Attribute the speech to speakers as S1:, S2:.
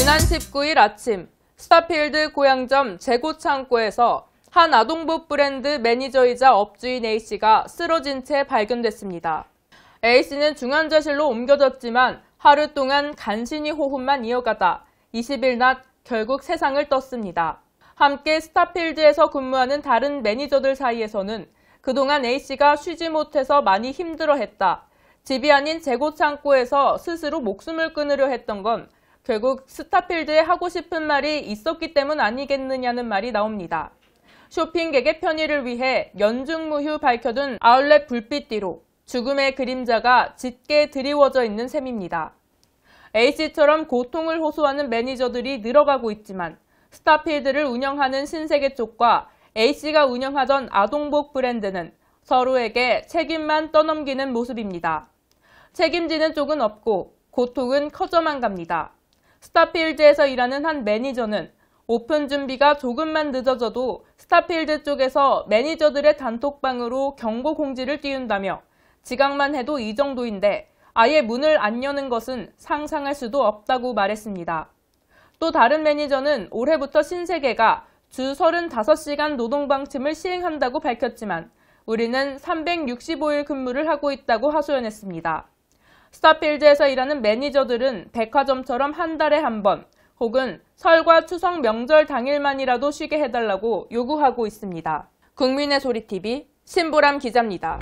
S1: 지난 19일 아침 스타필드 고향점 재고 창고에서 한 아동복 브랜드 매니저이자 업주인 A씨가 쓰러진 채 발견됐습니다. A씨는 중환자실로 옮겨졌지만 하루 동안 간신히 호흡만 이어가다 20일 낮 결국 세상을 떴습니다. 함께 스타필드에서 근무하는 다른 매니저들 사이에서는 그동안 A씨가 쉬지 못해서 많이 힘들어했다. 집이 아닌 재고 창고에서 스스로 목숨을 끊으려 했던 건 결국 스타필드에 하고 싶은 말이 있었기 때문 아니겠느냐는 말이 나옵니다. 쇼핑객의 편의를 위해 연중무휴 밝혀둔 아울렛 불빛뒤로 죽음의 그림자가 짙게 드리워져 있는 셈입니다. A씨처럼 고통을 호소하는 매니저들이 늘어가고 있지만 스타필드를 운영하는 신세계 쪽과 A씨가 운영하던 아동복 브랜드는 서로에게 책임만 떠넘기는 모습입니다. 책임지는 쪽은 없고 고통은 커져만 갑니다. 스타필드에서 일하는 한 매니저는 오픈 준비가 조금만 늦어져도 스타필드 쪽에서 매니저들의 단톡방으로 경고 공지를 띄운다며 지각만 해도 이 정도인데 아예 문을 안 여는 것은 상상할 수도 없다고 말했습니다. 또 다른 매니저는 올해부터 신세계가 주 35시간 노동 방침을 시행한다고 밝혔지만 우리는 365일 근무를 하고 있다고 하소연했습니다. 스타필드에서 일하는 매니저들은 백화점처럼 한 달에 한 번 혹은 설과 추석 명절 당일만이라도 쉬게 해달라고 요구하고 있습니다. 국민의 소리 TV 신보람 기자입니다.